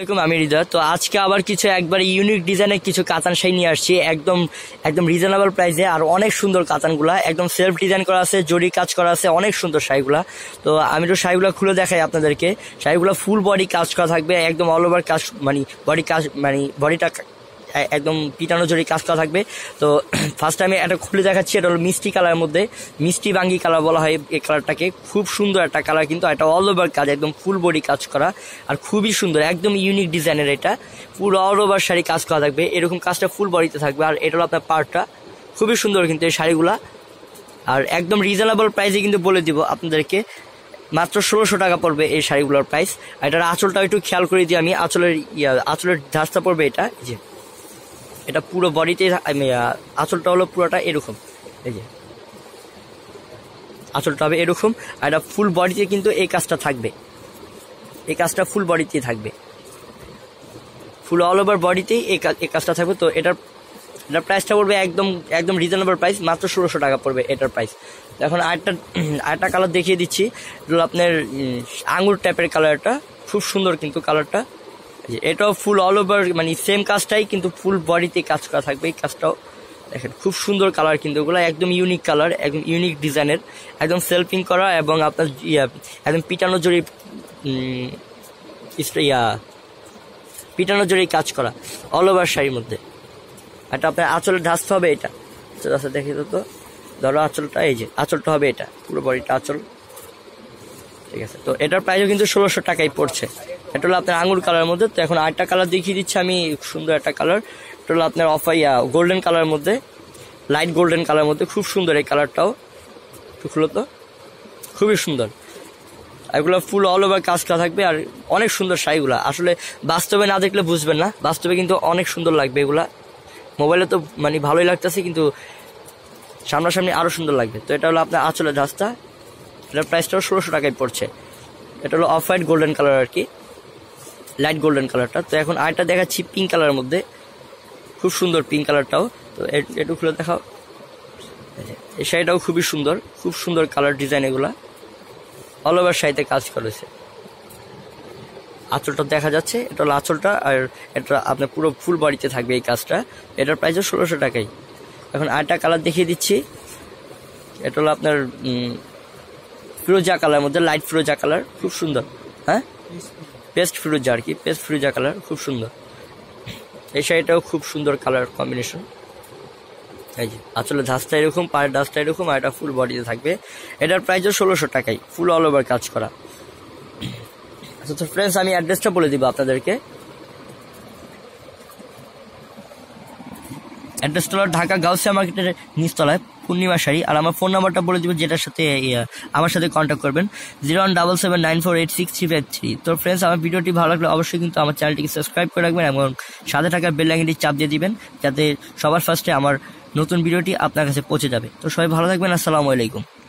এরকম আমি হৃদয় তো আজকে আবার কিছু একবার ইউনিক ডিজাইনের কিছু কাতান শাড়ি নিয়ে আসছি একদম একদম রিজনেবল প্রাইসে আর অনেক সুন্দর কাতানগুলা একদম সেলফ ডিজাইন করা আছে জরি কাজ করা আছে অনেক সুন্দর শাড়িগুলা তো আমি তো শাড়িগুলো খুলে দেখাই আপনাদেরকে শাড়িগুলো ফুল বডি কাজ করা থাকবে একদম অল ওভার কাজ মানে বডি কাজ মানে বডিটা একদম পিটানো জড়ি কাজটা থাকবে তো ফার্স্ট আমি এটা খুলে দেখাচ্ছি এটা হলো মিষ্টি কালারের মধ্যে মিষ্টি বাঙ্গি কালার বলা হয় এই কালারটাকে খুব সুন্দর একটা কালার কিন্তু এটা অল ওভার কাজ একদম ফুল বডি কাজ করা আর খুবই সুন্দর একদম ইউনিক ডিজাইনের এটা পুরো অল ওভার শাড়ি কাজ করা থাকবে এরকম কাজটা ফুল বডিতে থাকবে আর এটা হলো আপনার পার্টটা খুবই সুন্দর কিন্তু এই শাড়িগুলা আর একদম রিজনেবল প্রাইসে কিন্তু বলে দিব আপনাদেরকে মাত্র ষোলোশো টাকা পড়বে এই শাড়িগুলোর প্রাইস আর এটার আঁচলটা একটু খেয়াল করে দিই আমি আঁচলের আঁচলের ধাস্তা পড়বে এটা যে এটা পুরো বডিতে আঁচলটা হলো পুরোটা এরকম এই যে আঁচলটা হবে এরকম আর এটা ফুল বডিতে কিন্তু এই কাজটা থাকবে এই কাজটা ফুল বডিতে থাকবে ফুল অল ওভার বডিতেই এই কাজটা থাকবে তো এটার এটার প্রাইসটা পড়বে একদম একদম রিজনেবল প্রাইস মাত্র ষোলোশো টাকা পড়বে এটার প্রাইস এখন আরেকটা আরেকটা কালার দেখিয়ে দিচ্ছি আপনার আঙুর টাইপের কালারটা খুব সুন্দর কিন্তু কালারটা এটাও ফুল অল ওভার মানে সেম কাজটাই কিন্তু ফুল বডিতে কাজ করা থাকবে এই কাজটাও দেখেন খুব সুন্দর কালার কিন্তু ওগুলো একদম ইউনিক কালার একদম ইউনিক ডিজাইনের একদম সেলফিং করা এবং আপনার একদম পিটানো জড়ি ইয়া পিটানো জড়ি কাজ করা অল ওভার শাড়ির মধ্যে এটা আপনার আঁচলে ঢাসতে হবে এটা আচ্ছা, আচ্ছা দেখে তো ধরো আঁচলটা এই যে আঁচলটা হবে এটা পুরো বডিটা আঁচল ঠিক আছে তো এটার প্রাইসও কিন্তু ষোলোশো টাকাই পড়ছে এটা হলো আপনার আঙুর কালার মধ্যে তো এখন আরেকটা কালার দেখিয়ে দিচ্ছি আমি সুন্দর একটা কালার এটা হলো আপনার অফ গোল্ডেন কালার মধ্যে লাইট গোল্ডেন কালার মধ্যে খুব সুন্দর এই কালারটাও টুকলো তো খুবই সুন্দর এগুলো ফুল অল ওভার কাজ করা থাকবে আর অনেক সুন্দর শাড়িগুলো আসলে বাস্তবে না দেখলে বুঝবেন না বাস্তবে কিন্তু অনেক সুন্দর লাগবে এগুলা মোবাইলে তো মানে ভালোই লাগতেছে কিন্তু সামনাসামনি আরও সুন্দর লাগবে তো এটা হলো আপনার আঁচলের রাস্তা এটার প্রাইসটাও ষোলোশো টাকায় পড়ছে এটা হলো অফ হোয়াইট গোল্ডেন কালার আর কি লাইট গোল্ডেন কালারটা তো এখন আরেকটা দেখাচ্ছি পিঙ্ক কালারের মধ্যে খুব সুন্দর পিঙ্ক কালারটাও তো একটু খুলে দেখাও এই শাড়িটাও খুবই সুন্দর খুব সুন্দর কালার ডিজাইন এগুলা অল ওভার শাড়িতে কাজ করেছে আঁচলটা দেখা যাচ্ছে এটা হলো আঁচলটা আর এটা আপনার পুরো ফুল বাড়িতে থাকবে এই কাজটা এটার প্রাইস ষোলোশো টাকাই এখন আরেকটা কালার দেখিয়ে দিচ্ছি এটা হলো আপনার ফিরোজা কালার মধ্যে লাইট ফিরোজা কালার খুব সুন্দর হ্যাঁ পেস্ট ফিরোজা আর কি পেস্ট ফিরোজা কালার খুব সুন্দর এই শাড়িটাও খুব সুন্দর কালার কম্বিনেশন এই যে আসলে ধাসটা এরকম পায়ের ধাসটা এরকম আর এটা ফুল বডিতে থাকবে এটার প্রাইসও ষোলোশো টাকাই ফুল অল ওভার কাজ করা আচ্ছা তো ফ্রেন্ডস আমি অ্যাড্রেসটা বলে দিব আপনাদেরকে অ্যাড্রেসটা হলো ঢাকা গাউসিয়া মার্কেটের নিচতলায় পূর্ণিমা শাড়ি আর আমার ফোন নাম্বারটা বলে দেবো যেটার সাথে আমার সাথে কন্ট্যাক্ট করবেন zero one double seven nine four eight six three five three তো ফ্রেন্ডস আমার ভিডিওটি ভালো লাগলে অবশ্যই কিন্তু আমার চ্যানেলটিকে সাবস্ক্রাইব করে রাখবেন এবং সাথে থাকার বেল লাইনটি চাপ দিয়ে দিবেন যাতে সবার ফার্স্টে আমার নতুন ভিডিওটি আপনার কাছে পৌঁছে যাবে তো সবাই ভালো থাকবেন আসসালামু আলাইকুম